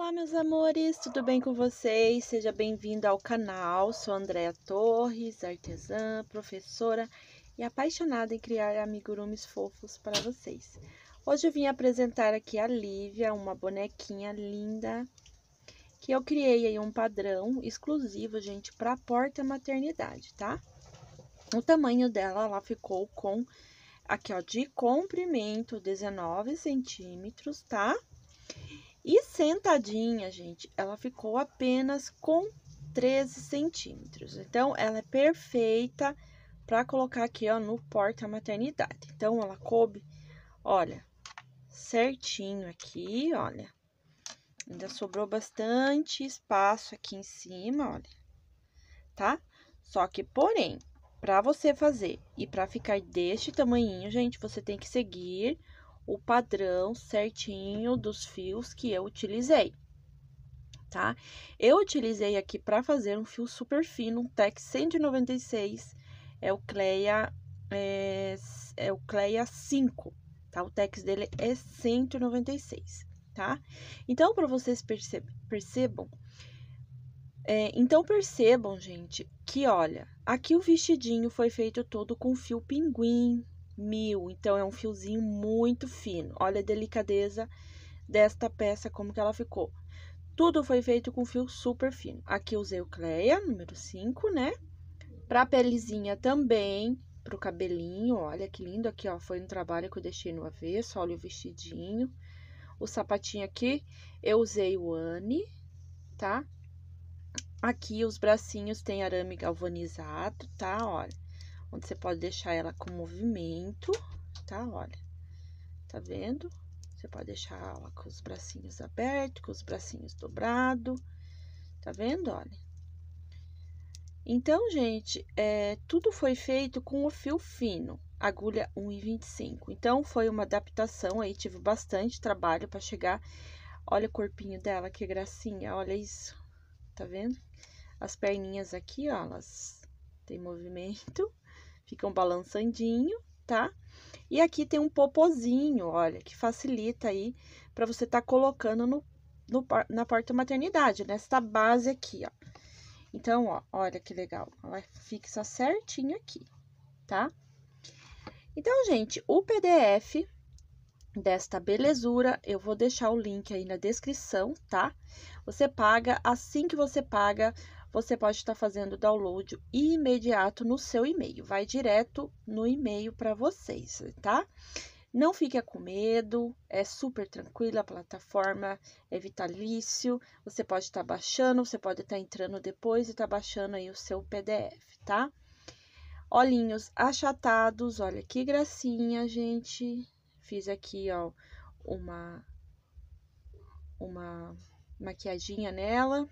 Olá, meus amores, tudo bem com vocês? Seja bem-vindo ao canal. Sou Andréa Torres, artesã, professora e apaixonada em criar amigurumis fofos para vocês. Hoje eu vim apresentar aqui a Lívia, uma bonequinha linda que eu criei aí um padrão exclusivo, gente, para a porta maternidade, tá? O tamanho dela, ela ficou com aqui, ó, de comprimento 19 centímetros, tá? E sentadinha, gente, ela ficou apenas com 13 centímetros. Então, ela é perfeita para colocar aqui, ó, no porta-maternidade. Então, ela coube, olha, certinho aqui, olha. Ainda sobrou bastante espaço aqui em cima, olha, tá? Só que, porém, para você fazer e para ficar deste tamanhinho, gente, você tem que seguir o padrão certinho dos fios que eu utilizei, tá? Eu utilizei aqui para fazer um fio super fino, um TEC 196, é o Cleia, é, é o Cleia 5, tá? O tex dele é 196, tá? Então, para vocês perceb percebam, é, então percebam, gente, que olha, aqui o vestidinho foi feito todo com fio pinguim, mil, então é um fiozinho muito fino. Olha a delicadeza desta peça, como que ela ficou. Tudo foi feito com fio super fino. Aqui usei o Cleia, número 5, né? Pra pelezinha também, pro cabelinho, olha que lindo aqui, ó. Foi um trabalho que eu deixei no avesso, olha o vestidinho. O sapatinho aqui, eu usei o Anne, tá? Aqui os bracinhos tem arame galvanizado, tá? Olha onde você pode deixar ela com movimento, tá? Olha, tá vendo? Você pode deixar ela com os bracinhos abertos, com os bracinhos dobrados, tá vendo? Olha. Então, gente, é, tudo foi feito com o fio fino, agulha 1,25. Então, foi uma adaptação aí, tive bastante trabalho para chegar. Olha o corpinho dela, que gracinha, olha isso, tá vendo? As perninhas aqui, ó, elas têm movimento ficam balançandinho, tá? E aqui tem um popozinho, olha, que facilita aí para você tá colocando no, no, na porta maternidade, nesta base aqui, ó. Então, ó, olha que legal, ela fixa certinho aqui, tá? Então, gente, o PDF desta belezura, eu vou deixar o link aí na descrição, tá? Você paga assim que você paga você pode estar fazendo o download imediato no seu e-mail. Vai direto no e-mail para vocês, tá? Não fique com medo, é super tranquila a plataforma, é vitalício. Você pode estar baixando, você pode estar entrando depois e estar tá baixando aí o seu PDF, tá? Olhinhos achatados, olha que gracinha, gente. Fiz aqui, ó, uma uma maquiadinha nela.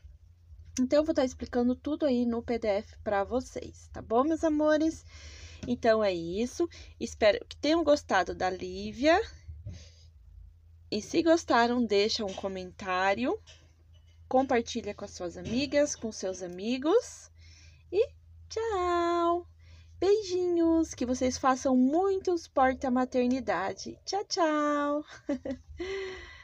Então, eu vou estar explicando tudo aí no PDF para vocês, tá bom, meus amores? Então, é isso. Espero que tenham gostado da Lívia. E se gostaram, deixa um comentário. Compartilha com as suas amigas, com seus amigos. E tchau! Beijinhos, que vocês façam muitos porta maternidade. Tchau, tchau.